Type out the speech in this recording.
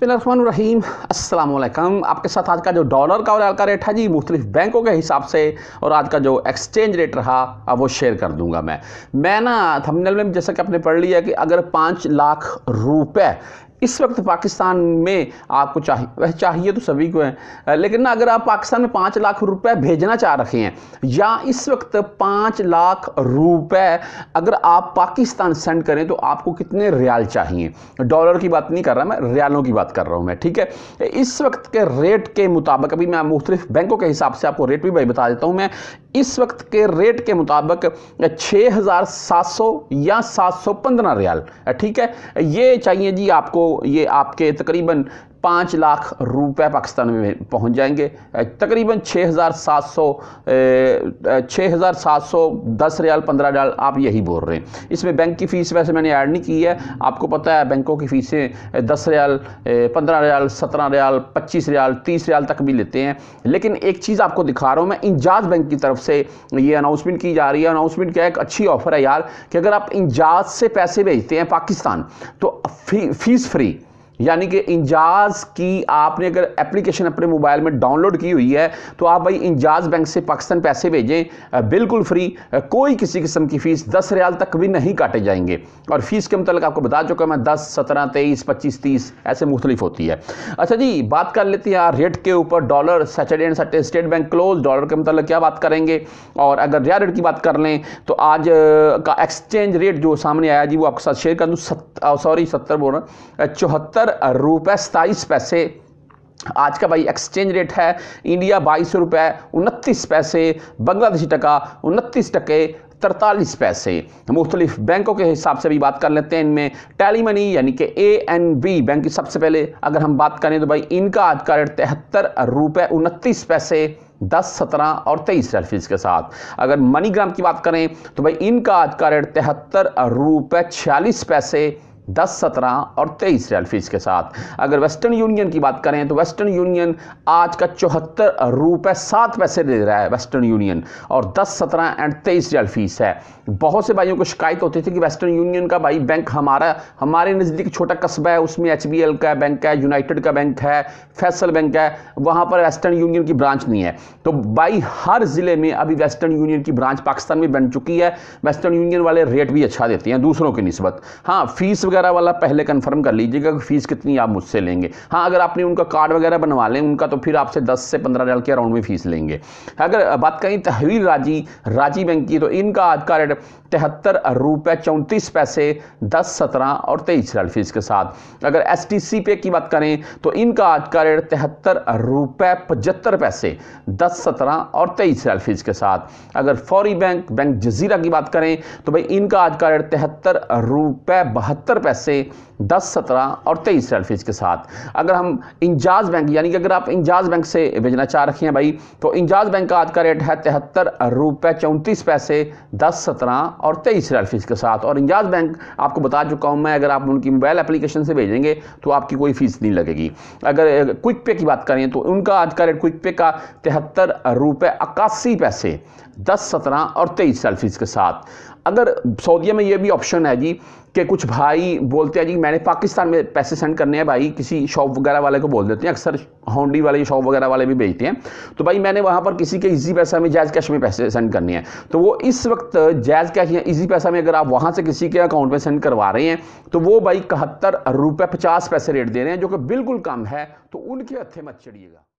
बसमीम अल्लाम आपके साथ आज का जो डॉलर का और का रेट है जी मुख्तलिफ बैंकों के हिसाब से और आज का जो एक्सचेंज रेट रहा अब वो शेयर कर दूंगा मैं मैं ना थंबनेल में जैसा कि आपने पढ़ लिया कि अगर पाँच लाख रुपए इस वक्त पाकिस्तान में आपको चाहिए चाहिए तो सभी को है लेकिन ना अगर आप पाकिस्तान में पाँच लाख रुपए भेजना चाह रखे हैं या इस वक्त पाँच लाख रुपए अगर आप पाकिस्तान सेंड करें तो आपको कितने रियाल चाहिए डॉलर की बात नहीं कर रहा मैं रियालों की बात कर रहा हूँ मैं ठीक है इस वक्त के रेट के मुताबिक अभी मैं मुख्तलिफ बैंकों के हिसाब से आपको रेट भी बता देता हूँ मैं इस वक्त के रेट के मुताबिक 6,700 या 715 रियाल ठीक है ये चाहिए जी आपको ये आपके तकरीबन पाँच लाख रुपए पाकिस्तान में पहुंच जाएंगे तकरीबन छः हज़ार सात सौ छः हज़ार सात सौ दस रियाल पंद्रह रियाल आप यही बोल रहे हैं इसमें बैंक की फ़ीस वैसे मैंने ऐड नहीं की है आपको पता है बैंकों की फ़ीसें दस रियाल पंद्रह रियाल सत्रह रियाल पच्चीस रियाल तीस रियाल तक भी लेते हैं लेकिन एक चीज़ आपको दिखा रहा हूँ मैं इंजाज बैंक की तरफ से ये अनाउंसमेंट की जा रही है अनाउंसमेंट क्या एक अच्छी ऑफ़र है यार कि अगर आप इंजाज से पैसे भेजते हैं पाकिस्तान तो फी, फीस फ्री यानी कि इंजाज की आपने अगर एप्लीकेशन अपने मोबाइल में डाउनलोड की हुई है तो आप भाई इंजाज बैंक से पाकिस्तान पैसे भेजें बिल्कुल फ्री कोई किसी किस्म की फ़ीस दस रियाल तक भी नहीं काटे जाएंगे और फ़ीस के मतलब आपको बता चुका मैं दस सत्रह तेईस पच्चीस तीस ऐसे मुख्तलिफ होती है अच्छा जी बात कर लेते हैं रेट के ऊपर dollar Saturday and Saturday State Bank close dollar के मतलब क्या बात करेंगे और अगर रिया रेट की बात कर लें तो आज का एक्सचेंज रेट जो सामने आया जी वो आपके साथ शेयर कर दूँ सॉरी सत्तर बोल रहा चौहत्तर रुपये सताईस पैसे आज का भाई एक्सचेंज रेट है इंडिया बाईस रुपये उनतीस पैसे बांग्लादेशी टका उनतीस टके तरतालीस पैसे मुख्तलिफ बैंकों के हिसाब से भी बात कर लेते हैं इनमें टैली मनी यानी कि ए एन बी बैंक की सबसे पहले अगर हम बात करें तो भाई इनका आज का रेट तिहत्तर रुपये उनतीस पैसे दस सत्रह और तेईस रेफीज के साथ अगर मनीग्राम की बात करें तो भाई इनका आज का रेट तिहत्तर रुपये छियालीस पैसे दस सत्रह और तेईस फीस के साथ अगर वेस्टर्न यूनियन की बात करें तो वेस्टर्न यूनियन आज का चौहत्तर रुपए सात पैसे दे रहा है वेस्टर्न यूनियन और दस सत्रह एंड तेईस फीस है बहुत से भाइयों को शिकायत होती थी कि वेस्टर्न यूनियन का भाई बैंक हमारा हमारे नज़दीक छोटा कस्बा है उसमें एच का बैंक है यूनाइटेड का बैंक है फैसल बैंक है वहाँ पर वेस्टर्न यूनियन की ब्रांच नहीं है तो भाई हर ज़िले में अभी वेस्टर्न यूनियन की ब्रांच पाकिस्तान में बन चुकी है वेस्टर्न यूनियन वाले रेट भी अच्छा देते हैं दूसरों की नस्बत हाँ फीस वगैरह वाला पहले कंफर्म कर लीजिएगा कि फ़ीस कितनी आप मुझसे लेंगे हाँ अगर आपने उनका कार्ड वगैरह बनवा लें उनका तो फिर आपसे 10 से 15 हज़ार के अराउंड में फ़ीस लेंगे अगर बात करें तहवील राजी राजी बैंक की तो इनका आज का रेट तिहत्तर रुपये चौंतीस पैसे दस सत्रह और तेईस हज़ार फीस के साथ अगर एस टी सी पे की बात करें तो इनका आज का रेट तिहत्तर रुपये पचहत्तर पैसे दस सत्रह और तेईस हज़ार फीस के साथ अगर फौरी बैंक बैंक जजीरा की बात करें तो भाई इनका आज का रेट तिहत्तर रुपये बहत्तर पैसे 10, 17 और 23 रेल फीस के साथ अगर हम इंजाज बैंक यानी कि अगर आप इंजाज बैंक से भेजना चाह रखे हैं भाई तो इंजाज बैंक का आज का रेट है तिहत्तर रुपये चौंतीस पैसे 10, 17 और 23 रेल फीस के साथ और इंजाज बैंक आपको बता चुका हूँ मैं अगर आप उनकी मोबाइल एप्लीकेशन से भेजेंगे तो आपकी कोई फ़ीस नहीं लगेगी अगर क्विक पे की बात करें तो उनका आज का रेट क्विक पे का तिहत्तर रुपये इक्यासी पैसे दस सत्रह और तेईस सेल्फीज के साथ अगर सऊदीया में ये भी ऑप्शन है जी कि कुछ भाई बोलते हैं जी मैंने पाकिस्तान में पैसे सेंड करने हैं भाई किसी शॉप वगैरह वाले को बोल देते हैं अक्सर हॉन्डी वाले शॉप वगैरह वाले भी भेजते हैं तो भाई मैंने वहाँ पर किसी के ईजी पैसा में जायज़ कैश में पैसे सेंड करने हैं तो वो इस वक्त जायज़ कैश या ईजी पैसा में अगर आप वहाँ से किसी के अकाउंट में सेंड करवा रहे हैं तो वो भाई इकहत्तर रुपये पचास पैसे रेट दे रहे हैं जो कि बिल्कुल कम है तो उनके हथे मत चढ़िएगा